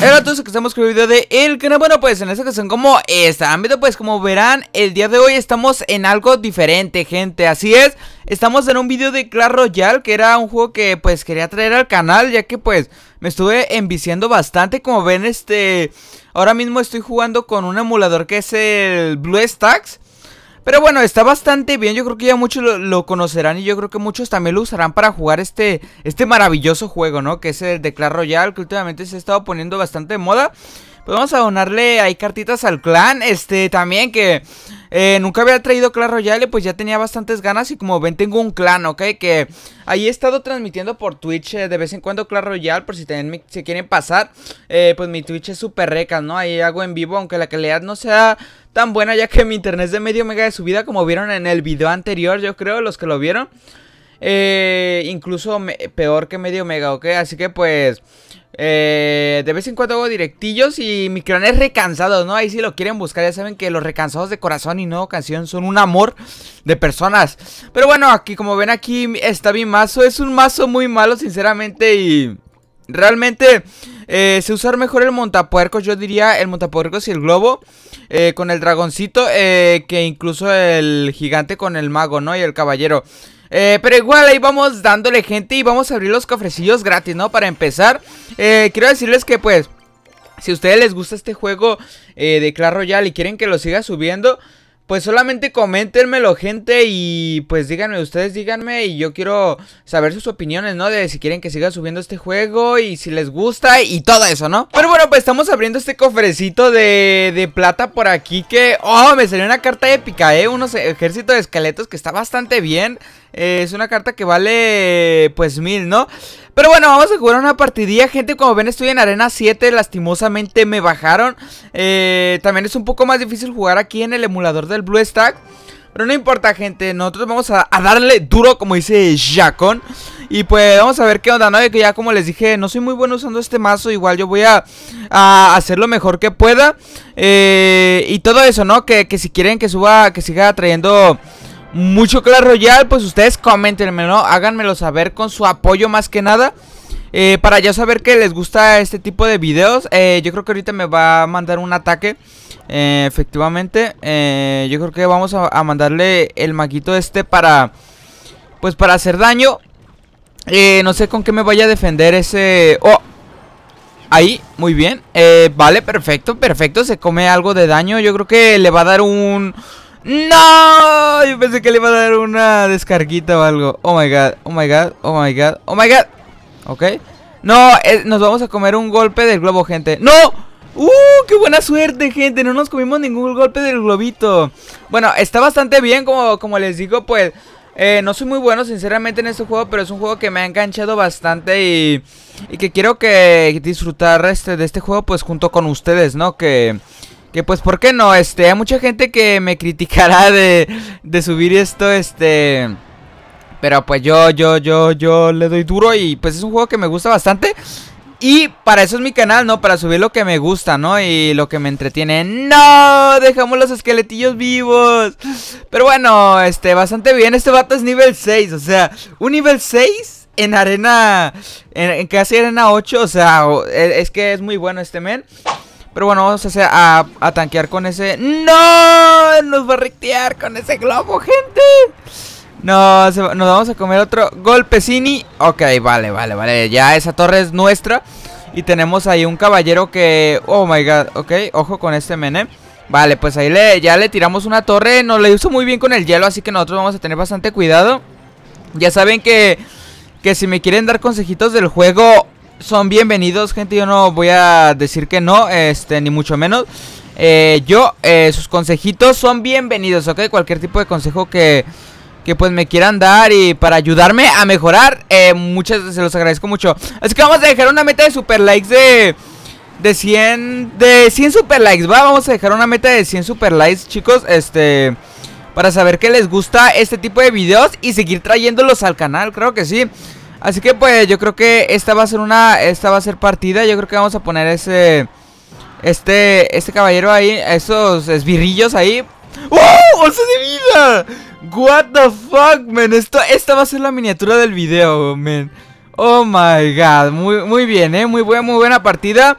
Hola a todos que estamos con el video de El Canal Bueno pues en esta ocasión como están viendo pues como verán el día de hoy estamos en algo diferente gente Así es, estamos en un video de Clash Royale que era un juego que pues quería traer al canal Ya que pues me estuve enviciando bastante como ven este Ahora mismo estoy jugando con un emulador que es el Blue Stacks pero bueno, está bastante bien, yo creo que ya muchos lo, conocerán y yo creo que muchos también lo usarán para jugar este, este maravilloso juego, ¿no? Que es el de Clash Royale, que últimamente se ha estado poniendo bastante de moda. Pues vamos a donarle ahí cartitas al clan, este, también que eh, nunca había traído Clash Royale, pues ya tenía bastantes ganas y como ven tengo un clan, ¿ok? Que ahí he estado transmitiendo por Twitch eh, de vez en cuando Clash Royale, por si se quieren pasar, eh, pues mi Twitch es súper reca, ¿no? Ahí hago en vivo, aunque la calidad no sea tan buena ya que mi internet es de medio mega de subida como vieron en el video anterior, yo creo, los que lo vieron. incluso peor que medio mega, ¿ok? Así que pues eh, de vez en cuando hago directillos y mi es recansado, ¿no? Ahí si lo quieren buscar, ya saben que los recansados de corazón y no canción son un amor de personas. Pero bueno, aquí como ven aquí está mi mazo. Es un mazo muy malo, sinceramente, y... Realmente eh, se usar mejor el montapuercos, yo diría el montapuercos y el globo eh, con el dragoncito que incluso el gigante con el mago, ¿no? Y el caballero. Eh, pero igual ahí vamos dándole gente y vamos a abrir los cofrecillos gratis, ¿no? Para empezar, eh, quiero decirles que pues, si a ustedes les gusta este juego eh, de Clash Royale y quieren que lo siga subiendo... Pues solamente coméntenmelo, gente, y pues díganme, ustedes díganme, y yo quiero saber sus opiniones, ¿no? De si quieren que siga subiendo este juego y si les gusta y todo eso, ¿no? Pero bueno, pues estamos abriendo este cofrecito de, de plata por aquí que... ¡Oh! Me salió una carta épica, ¿eh? Unos ejércitos de esqueletos que está bastante bien. Eh, es una carta que vale pues mil, ¿no? Pero bueno, vamos a jugar una partidilla, gente. Como ven, estoy en Arena 7. Lastimosamente me bajaron. Eh, también es un poco más difícil jugar aquí en el emulador del Blue Stack. Pero no importa, gente. Nosotros vamos a, darle duro, como dice Jacon. Y pues vamos a ver qué onda, ¿no? Que ya como les dije, no soy muy bueno usando este mazo. Igual yo voy a, hacer lo mejor que pueda. Eh, y todo eso, ¿no? Que, que si quieren que suba, que siga trayendo mucho Clash Royale, pues ustedes comentenme ¿no? Háganmelo saber con su apoyo más que nada. Eh, para ya saber que les gusta este tipo de videos, eh, yo creo que ahorita me va a mandar un ataque. Eh, efectivamente, yo creo que vamos a, mandarle el maquito este para... Pues para hacer daño. no sé con qué me vaya a defender ese... Oh, ahí, muy bien. vale, perfecto, perfecto. Se come algo de daño. Yo creo que le va a dar un... ¡No! yo pensé que le iba a dar una descarguita o algo. Oh my god, oh my god, oh my god, oh my god. Ok. No, nos vamos a comer un golpe del globo, gente. ¡No! ¡Uh! ¡Qué buena suerte, gente! No nos comimos ningún golpe del globito. Bueno, está bastante bien, como, como les digo, pues... Eh, no soy muy bueno, sinceramente, en este juego, pero es un juego que me ha enganchado bastante y, y que quiero que disfrutar este, de este juego, pues, junto con ustedes, ¿no? Que, que pues, ¿por qué no? Este, hay mucha gente que me criticará de, de subir esto, este... Pero pues yo, yo, yo, yo le doy duro y pues es un juego que me gusta bastante. Y para eso es mi canal, ¿no? Para subir lo que me gusta, ¿no? Y lo que me entretiene. ¡No! Dejamos los esqueletillos vivos. Pero bueno, este, bastante bien. Este vato es nivel 6. O sea, un nivel 6 en arena... En, en casi arena 8. O sea, e, es que es muy bueno este men. Pero bueno, vamos a, a, tanquear con ese... ¡No! Nos va a rectear con ese globo, gente. No, nos vamos a comer otro golpecini. Ok, vale, vale, vale. Ya esa torre es nuestra. Y tenemos ahí un caballero que... Oh, my God. Ok, ojo con este mene. Vale, pues ahí le, ya le tiramos una torre. Nos le hizo muy bien con el hielo, así que nosotros vamos a tener bastante cuidado. Ya saben que, que si me quieren dar consejitos del juego son bienvenidos, gente. Yo no voy a decir que no, este, ni mucho menos. Eh, yo, eh, sus consejitos son bienvenidos, ¿ok? Cualquier tipo de consejo que, que pues me quieran dar y para ayudarme a mejorar, eh, muchas se los agradezco mucho. Así que vamos a dejar una meta de super likes de... De 100, de 100 super likes, va, vamos a dejar una meta de 100 super likes, chicos, este, para saber que les gusta este tipo de videos y seguir trayéndolos al canal, creo que sí. Así que pues yo creo que esta va a ser una esta va a ser partida, yo creo que vamos a poner ese este este caballero ahí, esos esbirrillos ahí. ¡Wow! ¡Oh! de vida! What the fuck, man. Esto esta va a ser la miniatura del video, man. Oh my god, muy muy bien, eh, muy buena muy buena partida.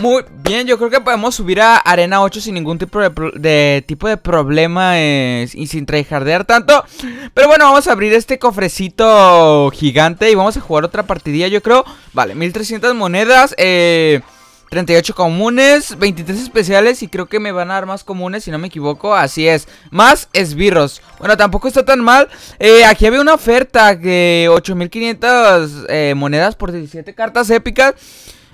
Muy bien, yo creo que podemos subir a Arena 8 sin ningún tipo de, tipo de problema eh, y sin tryhardear tanto. Pero bueno, vamos a abrir este cofrecito gigante y vamos a jugar otra partidilla, yo creo. Vale, 1300 monedas, 38 eh, comunes, 23 especiales y creo que me van a dar más comunes si no me equivoco. Así es, más esbirros. Bueno, tampoco está tan mal. Eh, aquí había una oferta de 8500 monedas por 17 cartas épicas.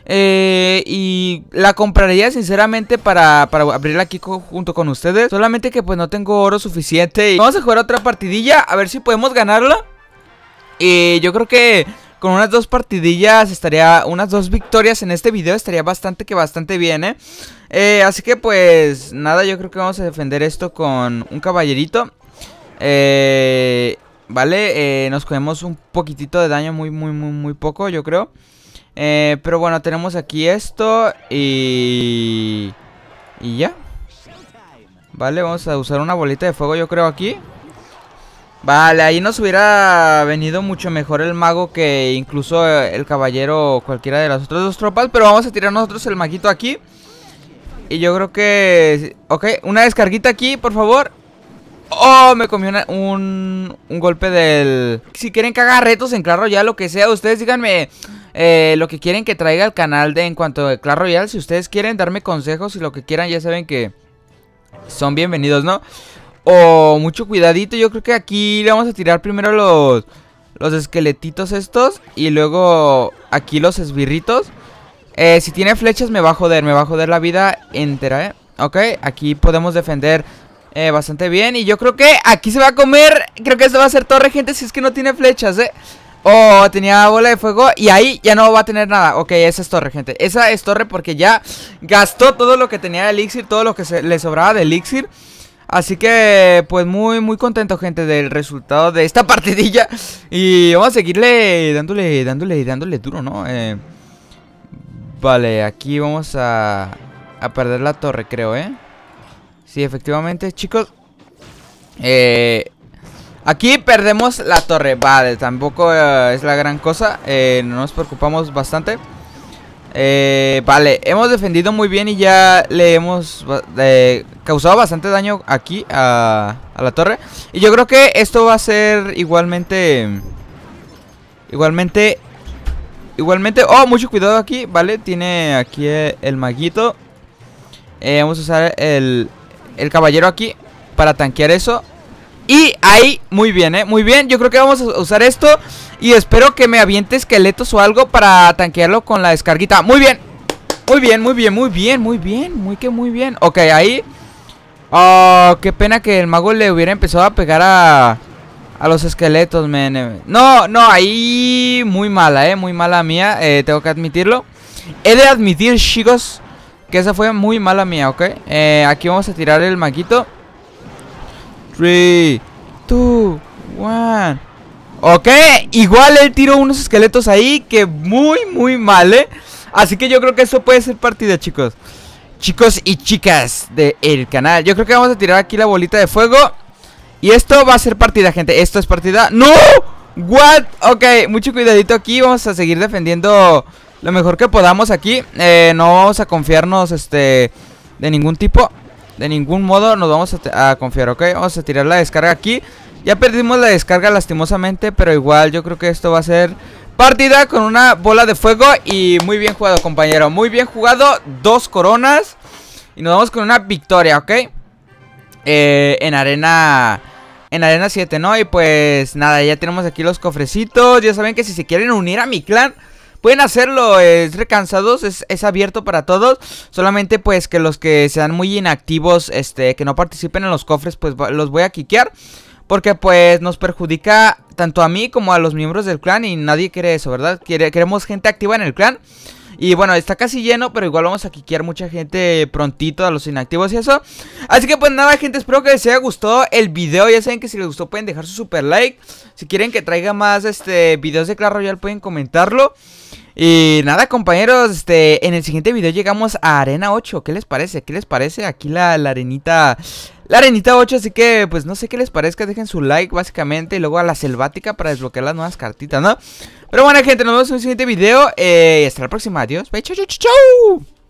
Eh, y la compraría sinceramente para, para abrirla aquí junto con ustedes. Solamente que pues no tengo oro suficiente. vamos a jugar otra partidilla. A ver si podemos ganarla. Y yo creo que con unas dos partidillas estaría, unas dos victorias en este video estaría bastante que bastante bien, ¿eh? Eh, Así que pues nada, yo creo que vamos a defender esto con un caballerito. vale, nos cogemos un poquitito de daño, muy, muy, muy, muy poco, yo creo. Eh, pero bueno, tenemos aquí esto y... Y ya. Vale, vamos a usar una bolita de fuego yo creo aquí. Vale, ahí nos hubiera venido mucho mejor el mago que incluso el caballero o cualquiera de las otras dos tropas. Pero vamos a tirar nosotros el maguito aquí. Y yo creo que... Ok, una descarguita aquí, por favor. Oh, me comió un, un golpe del... Si quieren que haga retos en Claro ya, lo que sea, ustedes díganme... Eh, lo que quieren que traiga al canal de en cuanto a Clash Royale. Si ustedes quieren darme consejos y lo que quieran, ya saben que son bienvenidos, ¿no? O mucho cuidadito, yo creo que aquí le vamos a tirar primero los, los esqueletitos estos y luego aquí los esbirritos. Eh, si tiene flechas me va a joder, me va a joder la vida entera, ¿eh? Ok, aquí podemos defender eh, bastante bien y yo creo que aquí se va a comer, creo que esto va a ser torre, gente, si es que no tiene flechas, ¿eh? Oh, tenía bola de fuego y ahí ya no va a tener nada Ok, esa es torre, gente Esa es torre porque ya gastó todo lo que tenía de elixir Todo lo que se le sobraba de elixir Así que, pues muy, muy contento, gente, del resultado de esta partidilla Y vamos a seguirle dándole, dándole, dándole duro, ¿no? Eh, vale, aquí vamos a, a perder la torre, creo, ¿eh? Sí, efectivamente, chicos eh, Aquí perdemos la torre, vale, tampoco eh, es la gran cosa eh, No nos preocupamos bastante eh, Vale, hemos defendido muy bien y ya le hemos causado bastante daño aquí a, la torre Y yo creo que esto va a ser igualmente... Igualmente... Igualmente... Oh, mucho cuidado aquí, vale, tiene aquí el maguito Vamos a usar el, el caballero aquí para tanquear eso y ahí, muy bien, ¿eh? Muy bien, yo creo que vamos a usar esto Y espero que me aviente esqueletos o algo para tanquearlo con la descarguita Muy bien, muy bien, muy bien, muy bien, muy bien, muy que muy bien Ok, ahí Oh, qué pena que el mago le hubiera empezado a pegar a, a los esqueletos, men No, no, ahí muy mala, eh, muy mala mía, eh, tengo que admitirlo He de admitir, chicos, que esa fue muy mala mía, ok eh, Aquí vamos a tirar el maguito 3, 2, 1. Ok, igual él tiró unos esqueletos ahí que muy, muy mal, ¿eh? Así que yo creo que eso puede ser partida, chicos. Chicos y chicas del el canal. Yo creo que vamos a tirar aquí la bolita de fuego. Y esto va a ser partida, gente. Esto es partida. ¡No! ¿What? Ok, mucho cuidadito aquí. Vamos a seguir defendiendo lo mejor que podamos aquí. Eh, no vamos a confiarnos este de ningún tipo. De ningún modo nos vamos a, confiar, ¿ok? Vamos a tirar la descarga aquí. Ya perdimos la descarga lastimosamente, pero igual yo creo que esto va a ser partida con una bola de fuego. Y muy bien jugado, compañero. Muy bien jugado. Dos coronas. Y nos vamos con una victoria, ¿ok? Eh, en arena... En arena 7, ¿no? Y pues nada, ya tenemos aquí los cofrecitos. Ya saben que si se quieren unir a mi clan... Pueden hacerlo, es recansados, es, es abierto para todos. Solamente pues que los que sean muy inactivos, este, que no participen en los cofres, pues los voy a quiquear. Porque pues nos perjudica tanto a mí como a los miembros del clan y nadie quiere eso, ¿verdad? queremos gente activa en el clan. Y bueno, está casi lleno, pero igual vamos a quiquear mucha gente prontito a los inactivos y eso. Así que pues nada, gente, espero que les haya gustado el video. Ya saben que si les gustó pueden dejar su super like. Si quieren que traiga más este videos de Clash Royale pueden comentarlo. Y nada, compañeros, este, en el siguiente video llegamos a Arena 8. ¿Qué les parece? ¿Qué les parece? Aquí la, la arenita. La arenita 8, así que pues no sé qué les parezca, dejen su like básicamente y luego a la selvática para desbloquear las nuevas cartitas, ¿no? Pero bueno gente, nos vemos en el siguiente video eh, Y hasta la próxima, adiós, bye, chau, chau, chau.